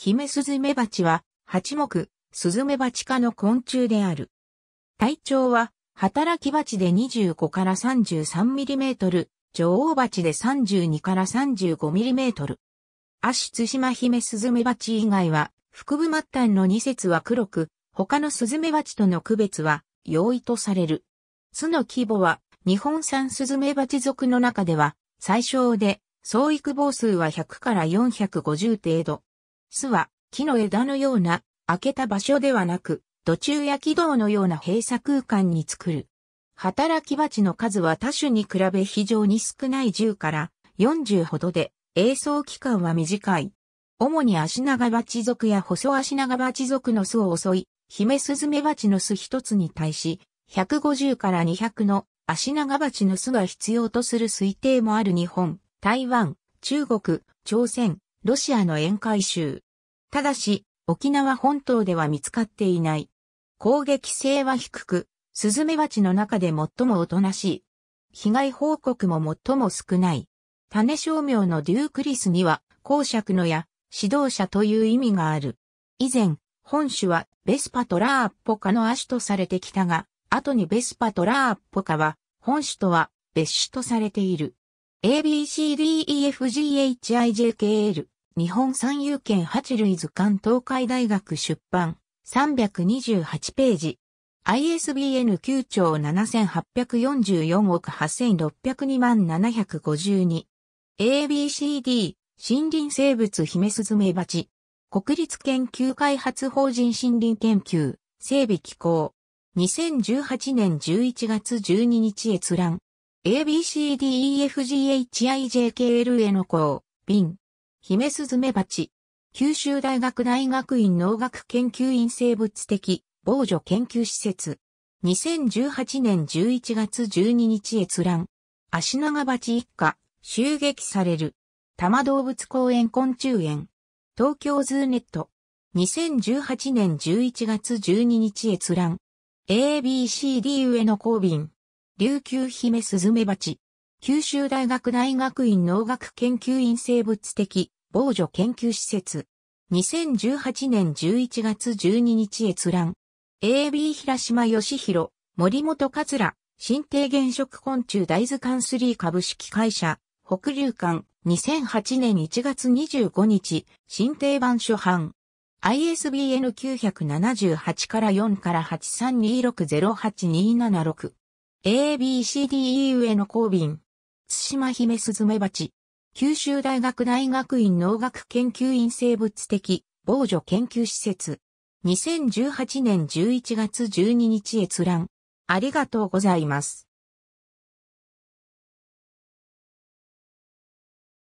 ヒメスズメバチは、八目、スズメバチ科の昆虫である。体長は、働きチで25から3 3トル、女王チで32から3 5トル。アシツシマヒメスズメバチ以外は、腹部末端の2節は黒く、他のスズメバチとの区別は容易とされる。巣の規模は、日本産スズメバチ族の中では、最小で、総育房数は100から450程度。巣は木の枝のような開けた場所ではなく、土中や軌道のような閉鎖空間に作る。働き蜂の数は多種に比べ非常に少ない10から40ほどで、映像期間は短い。主に足長蜂族や細足長蜂族の巣を襲い、ヒメスズメバチの巣一つに対し、150から200の足長バチの巣が必要とする推定もある日本、台湾、中国、朝鮮、ロシアの沿海州。ただし、沖縄本島では見つかっていない。攻撃性は低く、スズメバチの中で最もおとなしい。被害報告も最も少ない。種商名のデュークリスには、公爵のや、指導者という意味がある。以前、本種はベスパトラーッポカの亜種とされてきたが、後にベスパトラーッポカは、本種とは別種とされている。ABCDEFGHIJKL 日本三遊圏八類図鑑東海大学出版328ページ ISBN 9兆7844億8602万752 ABCD 森林生物ヒメスズメバチ国立研究開発法人森林研究整備機構2018年11月12日閲覧 ABCDEFGHIJKL への項、瓶、姫スズメバチ、九州大学大学院農学研究院生物的防除研究施設。2018年11月12日閲覧。足長鉢一家、襲撃される。多摩動物公園昆虫園。東京ズーネット。2018年11月12日閲覧。ABCD 上の公便。琉球姫スズメバチ。九州大学大学院農学研究院生物的防除研究施設。2018年11月12日閲覧。AB 平島義弘、森本桂、新定原色昆虫大図鑑3株式会社、北流館、2008年1月25日、新定版初版。ISBN 978から4から832608276。ABCDE 上の交便。津島姫スズメバチ。九州大学大学院農学研究院生物的防除研究施設。2018年11月12日閲覧。ありがとうございます。